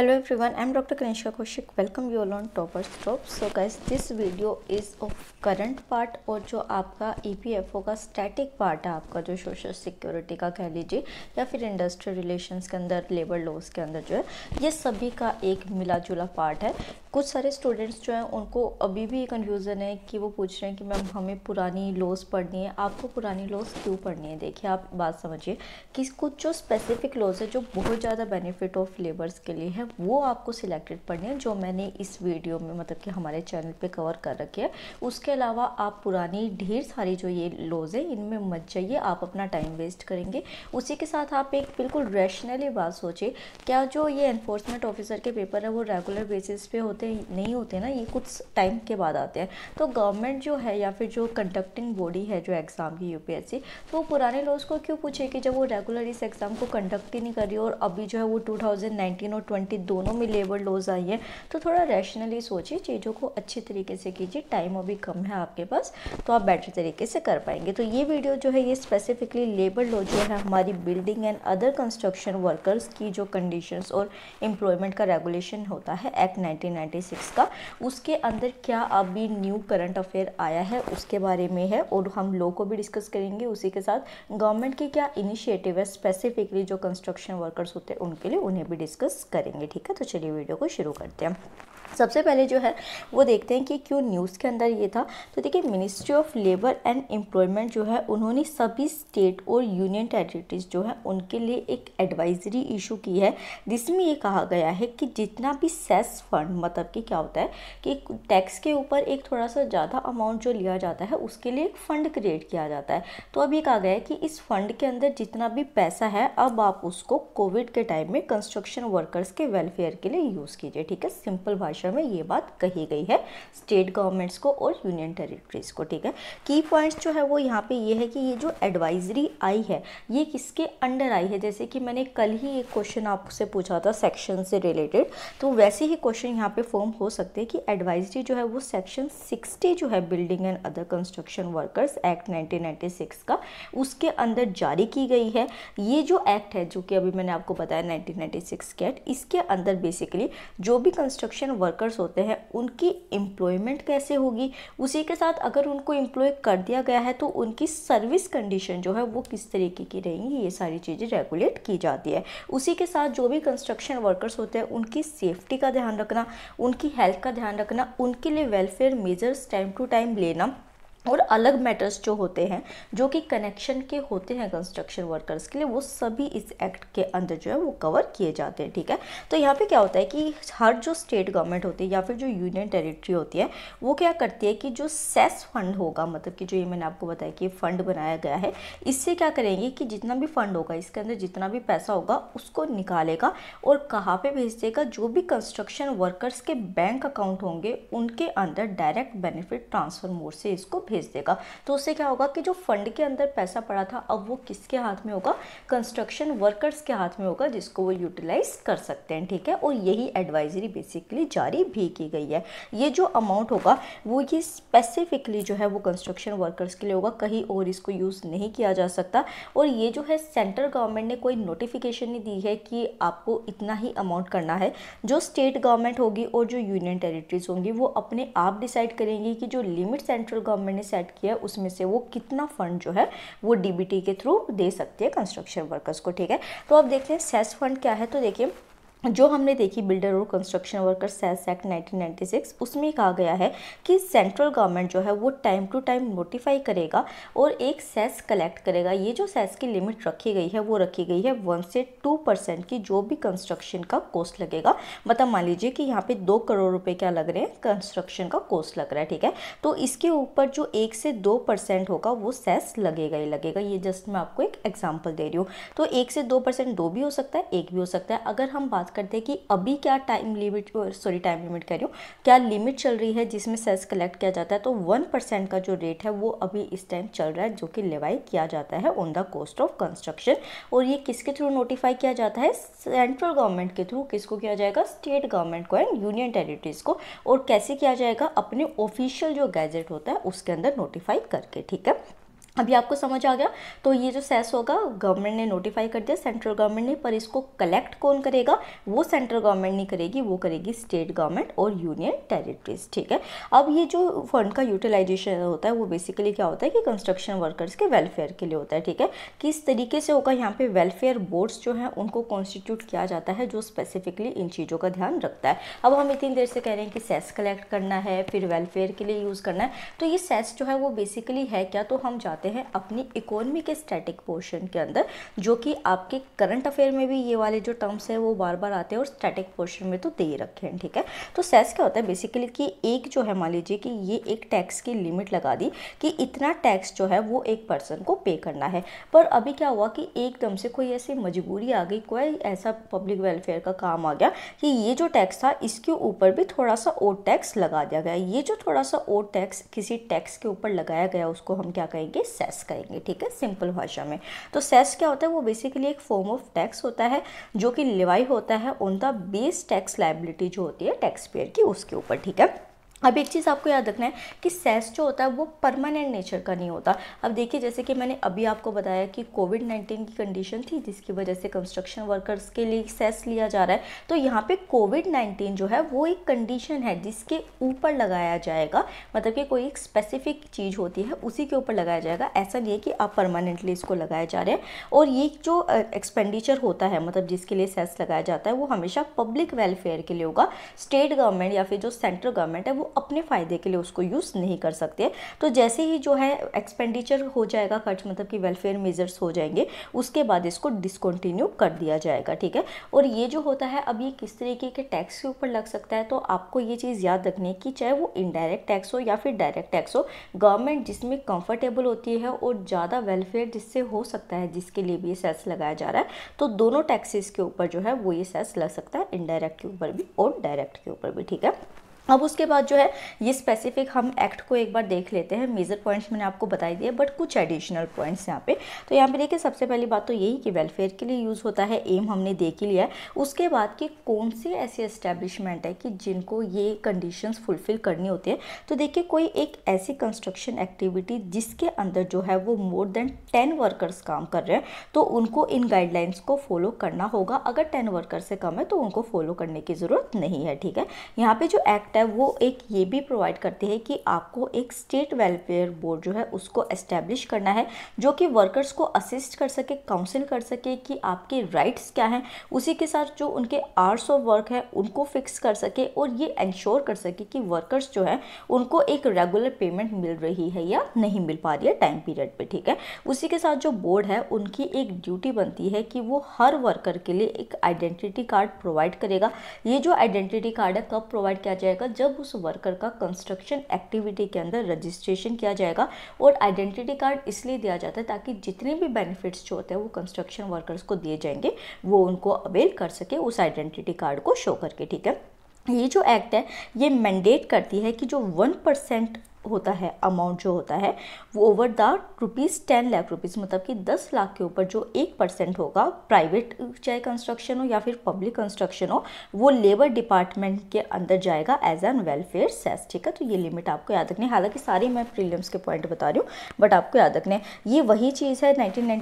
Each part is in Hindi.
everyone I am doctor Kanishka Kaushik welcome you all on toppers drop so guys this video is of current part और जो आपका ईपीएफओ e का स्टैटिक पार्ट है आपका जो सोशल सिक्योरिटी का कह लीजिए या फिर इंडस्ट्रियल रिलेशंस के अंदर लेबर लॉस के अंदर जो है ये सभी का एक मिला जुला पार्ट है कुछ सारे स्टूडेंट्स जो हैं उनको अभी भी कन्फ्यूज़न है कि वो पूछ रहे हैं कि मैम हमें पुरानी लॉज पढ़नी है आपको पुरानी लॉज क्यों पढ़नी है देखिए आप बात समझिए कि कुछ जो स्पेसिफिक लॉज है जो बहुत ज़्यादा बेनिफिट ऑफ लेबर्स के लिए है हैं वो आपको सिलेक्टेड पढ़ने हैं जो मैंने इस वीडियो में मतलब कि हमारे चैनल पे कवर कर रखे हैं उसके अलावा आप पुरानी ढेर सारी जो ये लॉज हैं इनमें मत जाइए आप अपना टाइम वेस्ट करेंगे उसी के साथ आप एक बिल्कुल रैशनली बात सोचिए क्या जो ये इन्फोर्समेंट ऑफिसर के पेपर है वो रेगुलर बेसिस पे होते नहीं होते ना ये कुछ टाइम के बाद आते हैं तो गवर्नमेंट जो है या फिर जो कंडक्टिंग बॉडी है जो एग्ज़ाम की यूपीएससी तो वो पुराने लॉज को क्यों पूछे कि जब वो रेगुलर इस एग्ज़ाम को कंडक्ट ही नहीं कर रही और अभी जो है वो 2019 और कि दोनों में लेबर लॉज आई है तो थोड़ा रैशनली सोचिए चीज़ों को अच्छे तरीके से कीजिए टाइम अभी कम है आपके पास तो आप बेटर तरीके से कर पाएंगे तो ये वीडियो जो है ये स्पेसिफिकली लेबर लॉज जो है हमारी building and other construction workers की जो कंडीशन और एम्प्लॉयमेंट का रेगुलेशन होता है एक्ट नाइनटीन का उसके अंदर क्या अभी न्यू करंट अफेयर आया है उसके बारे में है और हम लोग को भी डिस्कस करेंगे उसी के साथ गवर्नमेंट के क्या इनिशिएटिव है स्पेसिफिकली जो कंस्ट्रक्शन वर्कर्स होते हैं उनके लिए उन्हें भी डिस्कस करेंगे जाएंगे ठीक है तो चलिए वीडियो को शुरू करते हैं सबसे पहले जो है वो देखते हैं कि क्यों न्यूज़ के अंदर ये था तो देखिए ministry of labour and employment जो है उन्होंने सभी स्टेट और यूनियन टेरिटरीज जो है उनके लिए एक एडवाइजरी इशू की है जिसमें ये कहा गया है कि जितना भी सेस फंड मतलब कि क्या होता है कि टैक्स के ऊपर एक थोड़ा सा ज़्यादा अमाउंट जो लिया जाता है उसके लिए एक फ़ंड क्रिएट किया जाता है तो अब ये कहा गया है कि इस फंड के अंदर जितना भी पैसा है अब आप उसको कोविड के टाइम में कंस्ट्रक्शन वर्कर्स के वेलफेयर के लिए यूज़ कीजिए ठीक है सिंपल भाषा में ये बात कही गई है स्टेट गवर्नमेंट्स को और यूनियन टेरिटरीज को ठीक है की पॉइंट्स जो है वो यहाँ पे ये है कि ये जो एडवाइजरी आई है ये किसके अंडर आई है जैसे कि मैंने कल ही एक क्वेश्चन आपसे पूछा था सेक्शन से रिलेटेड तो वैसे ही क्वेश्चन यहाँ पर फॉर्म हो सकते हैं कि एडवाइजरी जो है वो सेक्शन सिक्सटी जो है building and other construction workers act nineteen का उसके अंदर जारी की गई है ये जो एक्ट है जो कि अभी मैंने आपको बताया 1996 के एक्ट इसके अंदर बेसिकली जो भी कंस्ट्रक्शन वर्कर्स होते हैं उनकी एम्प्लॉयमेंट कैसे होगी उसी के साथ अगर उनको एम्प्लॉय कर दिया गया है तो उनकी सर्विस कंडीशन जो है वो किस तरीके की रहेंगी ये सारी चीज़ें रेगुलेट की जाती है उसी के साथ जो भी कंस्ट्रक्शन वर्कर्स होते हैं उनकी सेफ्टी का ध्यान रखना उनकी हेल्थ का ध्यान रखना उनके लिए welfare measures time to time लेना और अलग मैटर्स जो होते हैं जो कि कनेक्शन के होते हैं कंस्ट्रक्शन वर्कर्स के लिए वो सभी इस एक्ट के अंदर जो है वो कवर किए जाते हैं ठीक है तो यहाँ पे क्या होता है कि हर जो स्टेट गवर्नमेंट होती है या फिर जो यूनियन टेरिटरी होती है वो क्या करती है कि जो सेस फंड होगा मतलब कि जो ये मैंने आपको बताया कि फ़ंड बनाया गया है इससे क्या करेंगे कि जितना भी फंड होगा इसके अंदर जितना भी पैसा होगा उसको निकालेगा और कहाँ पर भेज देगा जो भी कंस्ट्रक्शन वर्कर्स के बैंक अकाउंट होंगे उनके अंदर डायरेक्ट बेनिफिट ट्रांसफ़र मोड से इसको भेज देगा तो उससे क्या होगा कि जो फंड के अंदर पैसा पड़ा था अब वो किसके हाथ में होगा कंस्ट्रक्शन वर्कर्स के हाथ में होगा जिसको वो यूटिलाइज कर सकते हैं ठीक है और यही एडवाइजरी बेसिकली जारी भी की गई है ये जो अमाउंट होगा वो ये स्पेसिफिकली जो है वो कंस्ट्रक्शन वर्कर्स के लिए होगा कहीं और इसको यूज़ नहीं किया जा सकता और ये जो है सेंट्रल गवर्नमेंट ने कोई नोटिफिकेशन नहीं दी है कि आपको इतना ही अमाउंट करना है जो स्टेट गवर्नमेंट होगी और जो यूनियन टेरिटरीज होंगी वो अपने आप डिसाइड करेंगी कि जो लिमिट सेंट्रल गवर्नमेंट ने सेट किया उसमें से वो कितना फंड जो है वो डीबीटी के थ्रू दे सकती है कंस्ट्रक्शन वर्कर्स को ठीक है तो अब देखते हैं सेस फंड क्या है तो देखिए जो हमने देखी बिल्डर और कंस्ट्रक्शन वर्कर सेल्स एक्ट 1996 उसमें कहा गया है कि सेंट्रल गवर्नमेंट जो है वो टाइम टू टाइम नोटिफाई करेगा और एक सेस कलेक्ट करेगा ये जो सेस की लिमिट रखी गई है वो रखी गई है वन से टू परसेंट की जो भी कंस्ट्रक्शन का कोस्ट लगेगा मतलब मान लीजिए कि यहाँ पे दो करोड़ रुपये क्या लग रहे हैं कंस्ट्रक्शन का कोस्ट लग रहा है ठीक है तो इसके ऊपर जो एक से दो परसेंट होगा वो सेस लगेगा ही लगेगा ये जस्ट मैं आपको एक एग्जाम्पल दे रही हूँ तो एक से दो परसेंट दो भी हो सकता है एक भी हो सकता है अगर हम बात करते हैं कि अभी क्या time limit sorry time limit कह रही हूँ क्या लिमिट चल रही है जिसमें सेल्स कलेक्ट किया जाता है तो वन परसेंट का जो रेट है वो अभी इस टाइम चल रहा है जो कि लेवाई किया जाता है on the cost of construction और ये किसके थ्रू नोटिफाई किया जाता है सेंट्रल गवर्नमेंट के थ्रू किसको किया जाएगा स्टेट गवर्नमेंट को एंड यूनियन टेरिटरीज को और कैसे किया जाएगा अपने ऑफिशियल जो गैजेट होता है उसके अंदर नोटिफाई करके ठीक है अभी आपको समझ आ गया तो ये जो सेस होगा गवर्नमेंट ने नोटिफाई कर दिया सेंट्रल गवर्नमेंट ने पर इसको कलेक्ट कौन करेगा वो सेंट्रल गवर्नमेंट नहीं करेगी वो करेगी स्टेट गवर्नमेंट और यूनियन टेरिटरीज ठीक है अब ये जो फंड का यूटिलाइजेशन होता है वो बेसिकली क्या होता है कि कंस्ट्रक्शन वर्कर्स के वेलफेयर के लिए होता है ठीक है किस तरीके से होगा यहाँ पर वेलफेयर बोर्ड्स जो हैं उनको कॉन्स्टिट्यूट किया जाता है जो स्पेसिफिकली इन चीज़ों का ध्यान रखता है अब हम इतनी देर से कह रहे हैं कि सेस कलेक्ट करना है फिर वेलफेयर के लिए यूज़ करना है तो ये सेस जो है वो बेसिकली है क्या तो हम जाते आते हैं अपनी इकोनॉमी के स्टैटिक पोर्शन के अंदर जो कि आपके करंट अफेयर में भी ये वाले जो टर्म्स हैं वो बार बार आते हैं और स्टैटिक पोर्शन में तो दे ही रखे हैं ठीक है तो सेस क्या होता है बेसिकली कि एक जो है मान लीजिए कि ये एक टैक्स की लिमिट लगा दी कि इतना टैक्स जो है वो एक पर्सन को पे करना है पर अभी क्या हुआ कि एकदम से कोई ऐसी मजबूरी आ गई कोई ऐसा पब्लिक वेलफेयर का काम आ गया कि ये जो टैक्स था इसके ऊपर भी थोड़ा सा और टैक्स लगा दिया गया ये जो थोड़ा सा और टैक्स किसी टैक्स के ऊपर लगाया गया उसको हम क्या कहेंगे सेस करेंगे ठीक है सिंपल भाषा में तो सेस क्या होता है वो बेसिकली एक फॉर्म ऑफ टैक्स होता है जो कि लिवाई होता है उनका बेस टैक्स लाइबिलिटी जो होती है टैक्स पेयर की उसके ऊपर ठीक है अब एक चीज़ आपको याद रखना है कि सेस जो होता है वो परमानेंट नेचर का नहीं होता अब देखिए जैसे कि मैंने अभी आपको बताया कि कोविड नाइन्टीन की कंडीशन थी जिसकी वजह से कंस्ट्रक्शन वर्कर्स के लिए सेस लिया जा रहा है तो यहाँ पे कोविड नाइन्टीन जो है वो एक कंडीशन है जिसके ऊपर लगाया जाएगा मतलब कि कोई एक स्पेसिफिक चीज़ होती है उसी के ऊपर लगाया जाएगा ऐसा नहीं है कि आप परमानेंटली इसको लगाए जा रहे हैं और ये जो एक्सपेंडिचर होता है मतलब जिसके लिए सेस लगाया जाता है वो हमेशा पब्लिक वेलफेयर के लिए होगा स्टेट गवर्नमेंट या फिर जो सेंट्रल गवर्नमेंट है वो अपने फ़ायदे के लिए उसको यूज़ नहीं कर सकते तो जैसे ही जो है एक्सपेंडिचर हो जाएगा खर्च मतलब कि वेलफेयर मेजर्स हो जाएंगे उसके बाद इसको डिसकंटिन्यू कर दिया जाएगा ठीक है और ये जो होता है अब ये किस तरीके के टैक्स के ऊपर लग सकता है तो आपको ये चीज़ याद रखनी है कि चाहे वो इनडायरेक्ट टैक्स हो या फिर डायरेक्ट टैक्स हो गवर्नमेंट जिसमें कंफर्टेबल होती है और ज़्यादा वेलफेयर जिससे हो सकता है जिसके लिए भी ये सेस लगाया जा रहा है तो दोनों टैक्सेस के ऊपर जो है वो ये सेस लग सकता है इनडायरेक्ट के ऊपर भी और डायरेक्ट के ऊपर भी ठीक है अब उसके बाद जो है ये स्पेसिफिक हम एक्ट को एक बार देख लेते हैं मेजर पॉइंट्स मैंने आपको बताई दिए बट कुछ एडिशनल पॉइंट्स यहाँ पे तो यहाँ पे देखिए सबसे पहली बात तो यही कि वेलफेयर के लिए यूज़ होता है एम हमने देख ही लिया है उसके बाद कि कौन सी ऐसी एस्टेब्लिशमेंट है कि जिनको ये कंडीशंस फुलफिल करनी होती है तो देखिए कोई एक ऐसी कंस्ट्रक्शन एक्टिविटी जिसके अंदर जो है वो मोर देन टेन वर्कर्स काम कर रहे हैं तो उनको इन गाइडलाइंस को फॉलो करना होगा अगर टेन वर्कर्स से कम है तो उनको फॉलो करने की ज़रूरत नहीं है ठीक है यहाँ पर जो एक्ट एक्ट है वो एक ये भी प्रोवाइड करती है कि आपको एक स्टेट वेलफेयर बोर्ड जो है उसको एस्टेब्लिश करना है जो कि वर्कर्स को असिस्ट कर सके काउंसिल कर सके कि आपके राइट्स क्या हैं उसी के साथ जो उनके आर्ट्स ऑफ वर्क है उनको फिक्स कर सके और ये इंश्योर कर सके कि वर्कर्स जो है उनको एक रेगुलर पेमेंट मिल रही है या नहीं मिल पा रही है टाइम पीरियड पर ठीक है उसी के साथ जो बोर्ड है उनकी एक ड्यूटी बनती है कि वो हर वर्कर के लिए एक आइडेंटिटी कार्ड प्रोवाइड करेगा ये जो आइडेंटिटी कार्ड है कब प्रोवाइड किया जाएगा जाएगा जब उस वर्कर का कंस्ट्रक्शन एक्टिविटी के अंदर रजिस्ट्रेशन किया जाएगा और आइडेंटिटी कार्ड इसलिए दिया जाता है ताकि जितने भी बेनिफिट्स जो होते हैं वो कंस्ट्रक्शन वर्कर्स को दिए जाएंगे वो उनको अवेल कर सके उस आइडेंटिटी कार्ड को शो करके ठीक है ये जो एक्ट है ये मैंडेट करती है कि जो वन परसेंट होता है अमाउंट जो होता है वो over the rupees ten lakh rupees मतलब कि दस लाख के ऊपर जो एक परसेंट होगा प्राइवेट चाहे कंस्ट्रक्शन हो या फिर पब्लिक कंस्ट्रक्शन हो वो लेबर डिपार्टमेंट के अंदर जाएगा एज एन वेलफेयर सेस ठीक है तो ये लिमिट आपको याद रखनी है हालांकि सारी मैं प्रीलियम्स के पॉइंट बता रही हूँ बट आपको याद रखने ये वही चीज़ है नाइनटीन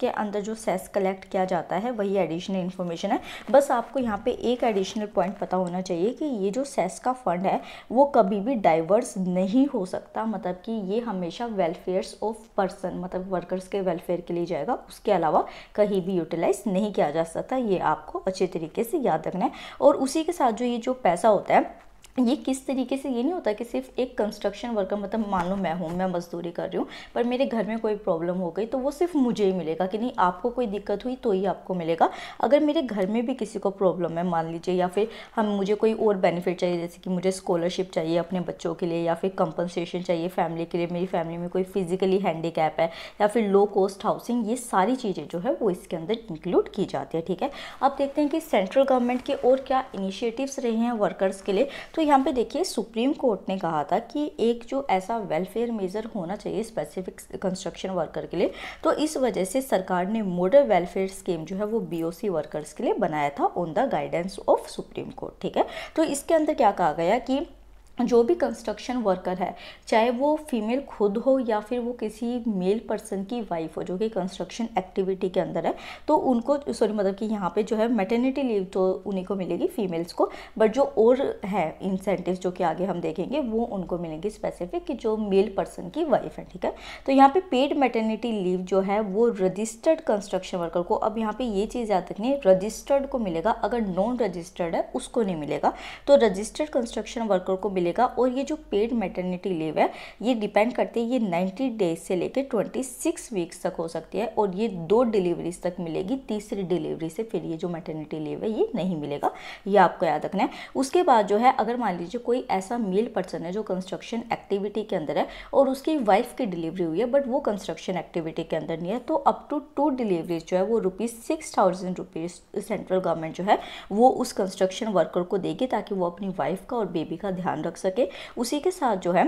के अंदर जो सेस कलेक्ट किया जाता है वही एडिशनल इन्फॉर्मेशन है बस आपको यहाँ पर एक एडिशनल पॉइंट पता होना चाहिए कि ये जो सेस का फंड है वो कभी भी डाइवर्स नहीं हो सकता मतलब कि ये हमेशा वेलफेयर्स ऑफ पर्सन मतलब वर्कर्स के वेलफेयर के लिए जाएगा उसके अलावा कहीं भी यूटिलाइज नहीं किया जा सकता ये आपको अच्छे तरीके से याद रखना है और उसी के साथ जो ये जो पैसा होता है ये किस तरीके से ये नहीं होता कि सिर्फ एक कंस्ट्रक्शन वर्कर मतलब मान लो मैं हूँ मैं मजदूरी कर रही हूँ पर मेरे घर में कोई प्रॉब्लम हो गई तो वो सिर्फ मुझे ही मिलेगा कि नहीं आपको कोई दिक्कत हुई तो ही आपको मिलेगा अगर मेरे घर में भी किसी को प्रॉब्लम है मान लीजिए या फिर हम मुझे कोई और बेनिफिट चाहिए जैसे कि मुझे स्कॉलरशिप चाहिए अपने बच्चों के लिए या फिर कंपनसेशन चाहिए फैमिली के लिए मेरी फैमिली में कोई फिजिकली हैंडी है या फिर लो कॉस्ट हाउसिंग ये सारी चीज़ें जो है वो इसके अंदर इंक्लूड की जाती है ठीक है अब देखते हैं कि सेंट्रल गवर्नमेंट के और क्या इनिशिएटिव्स रहे हैं वर्कर्स के लिए तो यहाँ पे देखिए सुप्रीम कोर्ट ने कहा था कि एक जो ऐसा वेलफेयर मेज़र होना चाहिए स्पेसिफिक कंस्ट्रक्शन वर्कर के लिए तो इस वजह से सरकार ने मोडल वेलफेयर स्कीम जो है वो बीओसी वर्कर्स के लिए बनाया था on the guidance of Supreme Court ठीक है तो इसके अंदर क्या कहा गया कि जो भी कंस्ट्रक्शन वर्कर है चाहे वो फीमेल खुद हो या फिर वो किसी मेल पर्सन की वाइफ हो जो कि कंस्ट्रक्शन एक्टिविटी के अंदर है तो उनको सॉरी मतलब कि यहाँ पे जो है मेटर्निटी लीव तो उन्हीं को मिलेगी फीमेल्स को बट जो और है इंसेंटिव जो कि आगे हम देखेंगे वो उनको मिलेंगी स्पेसिफिक कि जो मेल पर्सन की वाइफ है ठीक है तो यहाँ पर पे पेड मेटर्निटी लीव जो है वो रजिस्टर्ड कंस्ट्रक्शन वर्कर को अब यहाँ पर ये चीज़ याद रखनी है रजिस्टर्ड को मिलेगा अगर नॉन रजिस्टर्ड है उसको नहीं मिलेगा तो रजिस्टर्ड कंस्ट्रक्शन वर्कर को मिले मिलेगा और ये जो पेड मेटर्निटी लीव है ये डिपेंड करती है ये 90 डेज से लेकर 26 वीक्स तक हो सकती है और ये दो डिलीवरीज तक मिलेगी तीसरी डिलीवरी से फिर ये जो मेटर्निटी लीव है ये नहीं मिलेगा ये आपको याद रखना है उसके बाद जो है अगर मान लीजिए कोई ऐसा मेल पर्सन है जो कंस्ट्रक्शन एक्टिविटी के अंदर है और उसकी वाइफ की डिलीवरी हुई है बट वो कंस्ट्रक्शन एक्टिविटी के अंदर नहीं है तो अप टू टू डिलीवरीज जो है वो rupees six thousand rupees central government जो है वो उस कंस्ट्रक्शन वर्कर को देगी ताकि वो अपनी वाइफ का और बेबी का ध्यान रख लग सके उसी के साथ जो है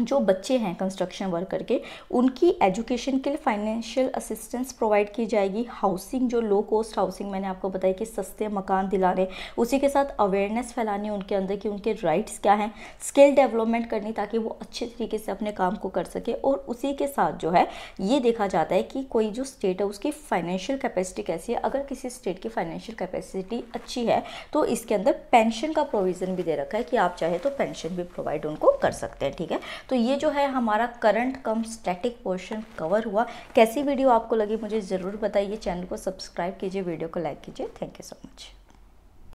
जो बच्चे हैं कंस्ट्रक्शन वर्कर के उनकी एजुकेशन के लिए फाइनेंशियल असिस्टेंस प्रोवाइड की जाएगी हाउसिंग जो लो कॉस्ट हाउसिंग मैंने आपको बताया कि सस्ते मकान दिलाने उसी के साथ अवेयरनेस फैलानी उनके अंदर कि उनके राइट्स क्या हैं स्किल डेवलपमेंट करनी ताकि वो अच्छे तरीके से अपने काम को कर सके और उसी के साथ जो है ये देखा जाता है कि कोई जो स्टेट है उसकी फाइनेंशियल कैपेसिटी कैसी है अगर किसी स्टेट की फाइनेंशियल कैपेसिटी अच्छी है तो इसके अंदर पेंशन का प्रोविज़न भी दे रखा है कि आप चाहे तो पेंशन भी प्रोवाइड उनको कर सकते हैं ठीक है तो ये जो है हमारा current cum static portion cover हुआ कैसी वीडियो आपको लगी मुझे ज़रूर बताइए चैनल को सब्सक्राइब कीजिए वीडियो को लाइक कीजिए थैंक यू सो मच